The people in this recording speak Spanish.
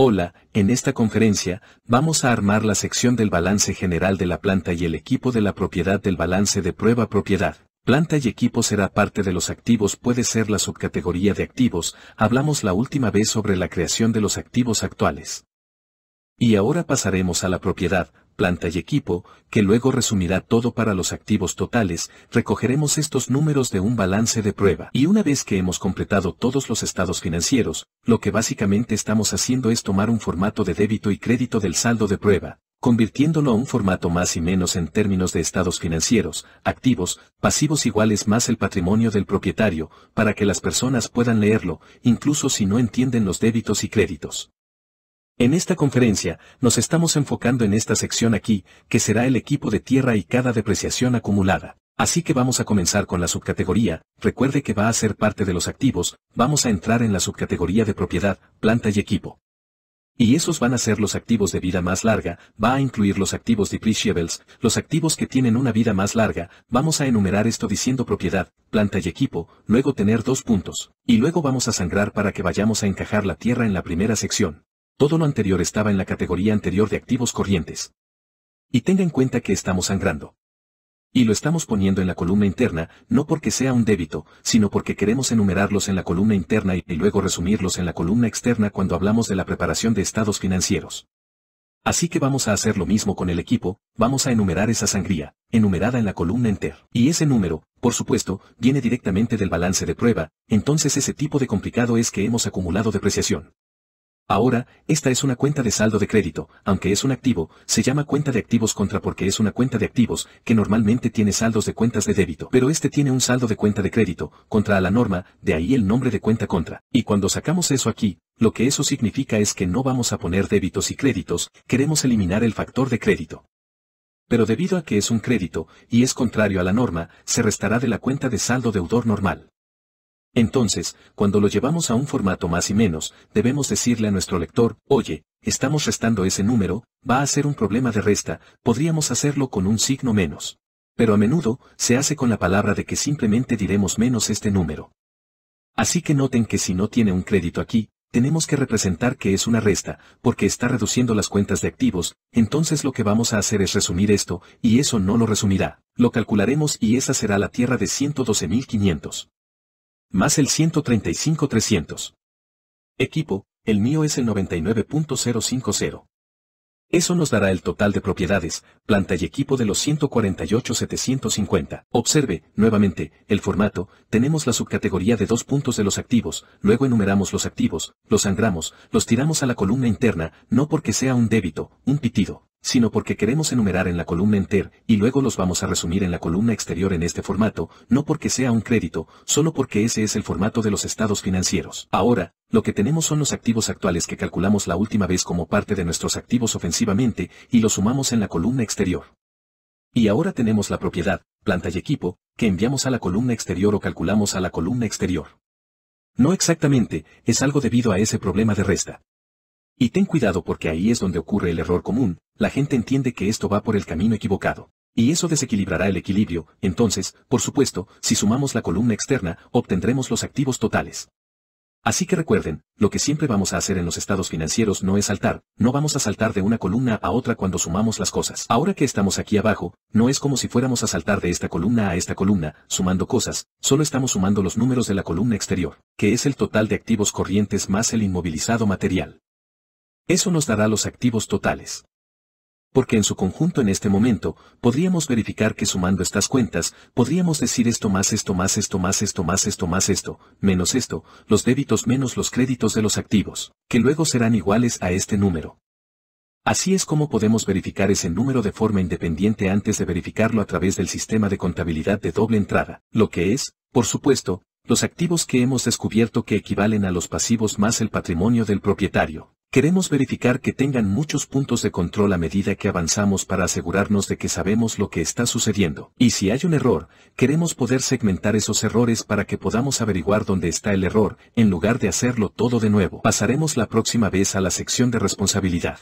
Hola, en esta conferencia, vamos a armar la sección del balance general de la planta y el equipo de la propiedad del balance de prueba propiedad. Planta y equipo será parte de los activos puede ser la subcategoría de activos, hablamos la última vez sobre la creación de los activos actuales. Y ahora pasaremos a la propiedad, planta y equipo, que luego resumirá todo para los activos totales, recogeremos estos números de un balance de prueba. Y una vez que hemos completado todos los estados financieros, lo que básicamente estamos haciendo es tomar un formato de débito y crédito del saldo de prueba, convirtiéndolo a un formato más y menos en términos de estados financieros, activos, pasivos iguales más el patrimonio del propietario, para que las personas puedan leerlo, incluso si no entienden los débitos y créditos. En esta conferencia, nos estamos enfocando en esta sección aquí, que será el equipo de tierra y cada depreciación acumulada. Así que vamos a comenzar con la subcategoría, recuerde que va a ser parte de los activos, vamos a entrar en la subcategoría de propiedad, planta y equipo. Y esos van a ser los activos de vida más larga, va a incluir los activos depreciables, los activos que tienen una vida más larga, vamos a enumerar esto diciendo propiedad, planta y equipo, luego tener dos puntos, y luego vamos a sangrar para que vayamos a encajar la tierra en la primera sección. Todo lo anterior estaba en la categoría anterior de activos corrientes. Y tenga en cuenta que estamos sangrando. Y lo estamos poniendo en la columna interna, no porque sea un débito, sino porque queremos enumerarlos en la columna interna y, luego resumirlos en la columna externa cuando hablamos de la preparación de estados financieros. Así que vamos a hacer lo mismo con el equipo, vamos a enumerar esa sangría, enumerada en la columna enter. Y ese número, por supuesto, viene directamente del balance de prueba, entonces ese tipo de complicado es que hemos acumulado depreciación. Ahora, esta es una cuenta de saldo de crédito, aunque es un activo, se llama cuenta de activos contra porque es una cuenta de activos, que normalmente tiene saldos de cuentas de débito. Pero este tiene un saldo de cuenta de crédito, contra a la norma, de ahí el nombre de cuenta contra. Y cuando sacamos eso aquí, lo que eso significa es que no vamos a poner débitos y créditos, queremos eliminar el factor de crédito. Pero debido a que es un crédito, y es contrario a la norma, se restará de la cuenta de saldo deudor normal. Entonces, cuando lo llevamos a un formato más y menos, debemos decirle a nuestro lector, oye, estamos restando ese número, va a ser un problema de resta, podríamos hacerlo con un signo menos. Pero a menudo, se hace con la palabra de que simplemente diremos menos este número. Así que noten que si no tiene un crédito aquí, tenemos que representar que es una resta, porque está reduciendo las cuentas de activos, entonces lo que vamos a hacer es resumir esto, y eso no lo resumirá, lo calcularemos y esa será la tierra de 112.500. Más el 135,300. Equipo, el mío es el 99.050. Eso nos dará el total de propiedades, planta y equipo de los 148.750. Observe, nuevamente, el formato, tenemos la subcategoría de dos puntos de los activos, luego enumeramos los activos, los sangramos, los tiramos a la columna interna, no porque sea un débito, un pitido sino porque queremos enumerar en la columna enter y luego los vamos a resumir en la columna exterior en este formato, no porque sea un crédito, solo porque ese es el formato de los estados financieros. Ahora, lo que tenemos son los activos actuales que calculamos la última vez como parte de nuestros activos ofensivamente y los sumamos en la columna exterior. Y ahora tenemos la propiedad, planta y equipo, que enviamos a la columna exterior o calculamos a la columna exterior. No exactamente, es algo debido a ese problema de resta. Y ten cuidado porque ahí es donde ocurre el error común, la gente entiende que esto va por el camino equivocado. Y eso desequilibrará el equilibrio, entonces, por supuesto, si sumamos la columna externa, obtendremos los activos totales. Así que recuerden, lo que siempre vamos a hacer en los estados financieros no es saltar, no vamos a saltar de una columna a otra cuando sumamos las cosas. Ahora que estamos aquí abajo, no es como si fuéramos a saltar de esta columna a esta columna, sumando cosas, solo estamos sumando los números de la columna exterior, que es el total de activos corrientes más el inmovilizado material. Eso nos dará los activos totales. Porque en su conjunto en este momento, podríamos verificar que sumando estas cuentas, podríamos decir esto más esto más esto más esto más esto más esto, menos esto, los débitos menos los créditos de los activos, que luego serán iguales a este número. Así es como podemos verificar ese número de forma independiente antes de verificarlo a través del sistema de contabilidad de doble entrada, lo que es, por supuesto, los activos que hemos descubierto que equivalen a los pasivos más el patrimonio del propietario. Queremos verificar que tengan muchos puntos de control a medida que avanzamos para asegurarnos de que sabemos lo que está sucediendo. Y si hay un error, queremos poder segmentar esos errores para que podamos averiguar dónde está el error, en lugar de hacerlo todo de nuevo. Pasaremos la próxima vez a la sección de responsabilidad.